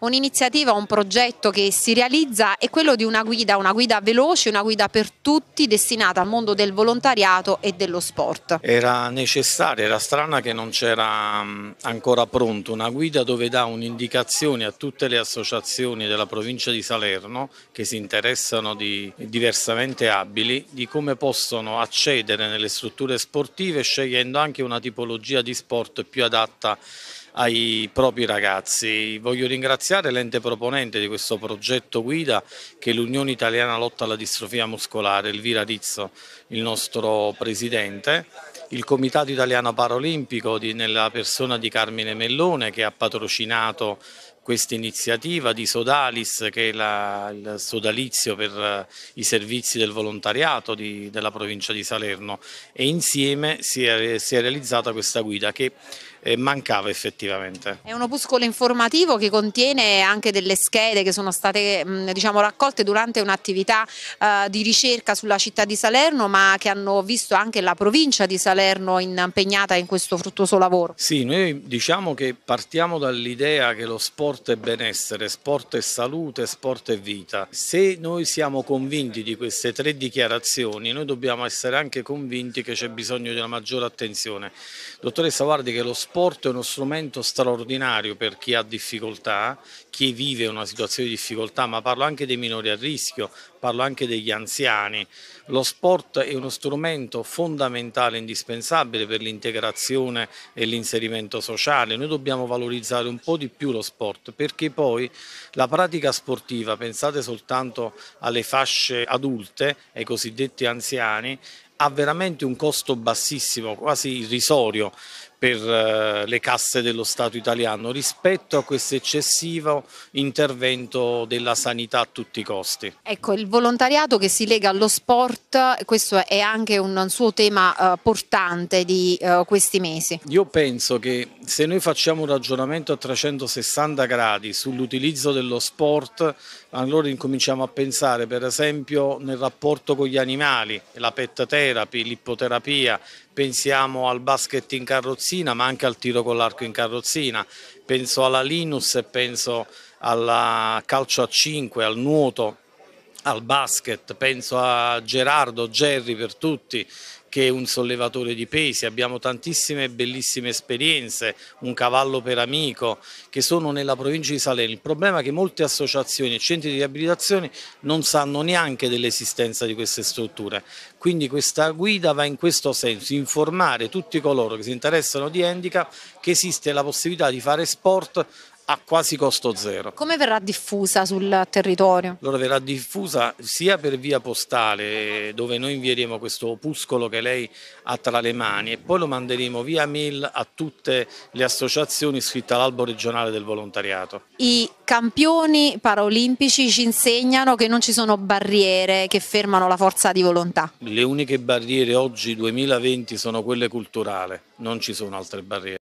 un'iniziativa, un progetto che si realizza è quello di una guida, una guida veloce, una guida per tutti destinata al mondo del volontariato e dello sport. Era necessario, era strana che non c'era mm, ancora pronto una guida dove dà un'indicazione a tutte le associazioni della provincia di Salerno che si interessano di diversamente abili di come possono accedere nelle strutture sportive scegliendo anche una tipologia di sport più adatta ai propri ragazzi. Voglio ringraziare l'ente proponente di questo progetto guida che è l'Unione Italiana Lotta alla Distrofia Muscolare, Elvira Rizzo, il nostro presidente, il Comitato Italiano Paralimpico di, nella persona di Carmine Mellone che ha patrocinato questa iniziativa di Sodalis, che è la, il sodalizio per eh, i servizi del volontariato di, della provincia di Salerno e insieme si è, si è realizzata questa guida che mancava effettivamente. È un opuscolo informativo che contiene anche delle schede che sono state mh, mm, diciamo, raccolte durante un'attività eh, di ricerca sulla città di Salerno ma che hanno visto anche la provincia di Salerno impegnata in questo fruttuoso lavoro. Sì, noi diciamo che partiamo dall'idea che lo sport è benessere, sport è salute, sport è vita. Se noi siamo convinti di queste tre dichiarazioni, noi dobbiamo essere anche convinti che c'è bisogno di una maggiore attenzione. Dottoressa, guardi che lo sport trasporto è uno strumento straordinario per chi ha difficoltà, chi vive una situazione di difficoltà, ma parlo anche dei minori a rischio, parlo anche degli anziani. Lo sport è uno strumento fondamentale, indispensabile per l'integrazione e l'inserimento sociale. Noi dobbiamo valorizzare un po' di più lo sport perché poi la pratica sportiva, pensate soltanto alle fasce adulte, ai cosiddetti anziani, ha veramente un costo bassissimo, quasi irrisorio per eh, le casse dello Stato italiano rispetto a questo eccessivo intervento della sanità a tutti i costi. Ecco, il volontariato che si lega allo sport, questo è anche un suo tema eh, portante di eh, questi mesi. Io penso che se noi facciamo un ragionamento a 360 gradi sull'utilizzo dello sport, allora incominciamo a pensare per esempio nel rapporto con gli animali, la pet therapy, l'ippoterapia, pensiamo al basket in carrozzina, carrozzina ma anche al tiro con l'arco in carrozzina, penso alla Linus e penso al calcio a 5, al nuoto, al basket, penso a Gerardo, Gerry per tutti che un sollevatore di pesi, abbiamo tantissime bellissime esperienze, un cavallo per amico, che sono nella provincia di Salerno. Il problema è che molte associazioni e centri di riabilitazione non sanno neanche dell'esistenza di queste strutture, quindi questa guida va in questo senso, informare tutti coloro che si interessano di handicap che esiste la possibilità di fare sport a quasi costo zero. Come verrà diffusa sul territorio? Allora verrà diffusa sia per via postale, dove noi invieremo questo opuscolo che lei ha tra le mani, e poi lo manderemo via mail a tutte le associazioni iscritte all'albo regionale del volontariato. I campioni paraolimpici ci insegnano che non ci sono barriere che fermano la forza di volontà. Le uniche barriere oggi 2020 sono quelle culturali, non ci sono altre barriere.